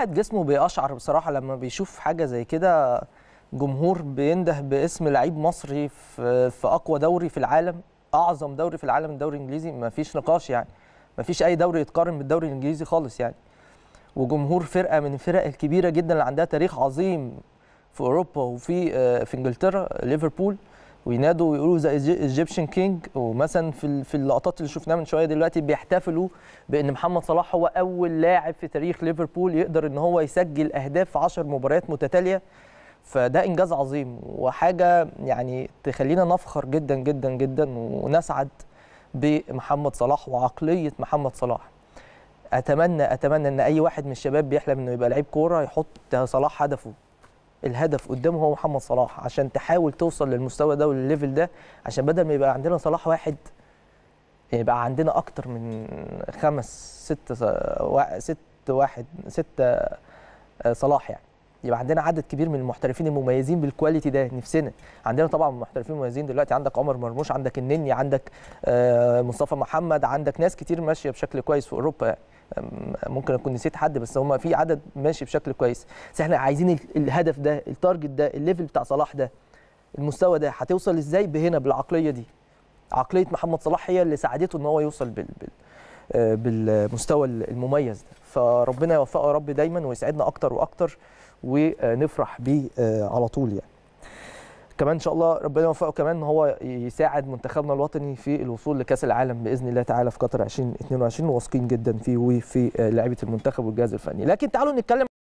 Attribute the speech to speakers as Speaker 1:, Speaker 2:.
Speaker 1: الواحد جسمه بيقشعر بصراحه لما بيشوف حاجه زي كده جمهور بينده باسم لعيب مصري في في اقوى دوري في العالم اعظم دوري في العالم الدوري الانجليزي ما فيش نقاش يعني ما فيش اي دوري يتقارن بالدوري الانجليزي خالص يعني وجمهور فرقه من الفرق الكبيره جدا اللي عندها تاريخ عظيم في اوروبا وفي آه، في انجلترا ليفربول وينادوا ويقولوا ذا ايجيبشن كينج ومثلا في في اللقطات اللي شفناها من شويه دلوقتي بيحتفلوا بان محمد صلاح هو اول لاعب في تاريخ ليفربول يقدر ان هو يسجل اهداف في 10 مباريات متتاليه فده انجاز عظيم وحاجه يعني تخلينا نفخر جدا جدا جدا ونسعد بمحمد صلاح وعقليه محمد صلاح اتمنى اتمنى ان اي واحد من الشباب بيحلم انه يبقى لعيب كوره يحط صلاح هدفه الهدف قدامه هو محمد صلاح عشان تحاول توصل للمستوى ده والليفل ده عشان بدل ما يبقى عندنا صلاح واحد يبقى عندنا اكتر من خمس ست ست واحد ست آه، صلاح يعني يبقى عندنا عدد كبير من المحترفين المميزين بالكواليتي ده نفسنا عندنا طبعا محترفين مميزين دلوقتي عندك عمر مرموش عندك النني عندك آه، مصطفى محمد عندك ناس كتير ماشيه بشكل كويس في اوروبا ممكن اكون نسيت حد بس هم في عدد ماشي بشكل كويس بس احنا عايزين الهدف ده التارجت ده الليفل بتاع صلاح ده المستوى ده هتوصل ازاي بهنا بالعقليه دي عقليه محمد صلاح هي اللي ساعدته ان هو يوصل بال, بال... آه، بالمستوى المميز ده فربنا يوفقه يا رب دايما ويسعدنا اكتر واكتر ونفرح بيه آه، على طول يعني كمان ان شاء الله ربنا يوفقه كمان ان هو يساعد منتخبنا الوطني في الوصول لكاس العالم باذن الله تعالى في قطر 2022 واثقين جدا فيه وفي آه، لعيبه المنتخب والجهاز الفني لكن تعالوا نتكلم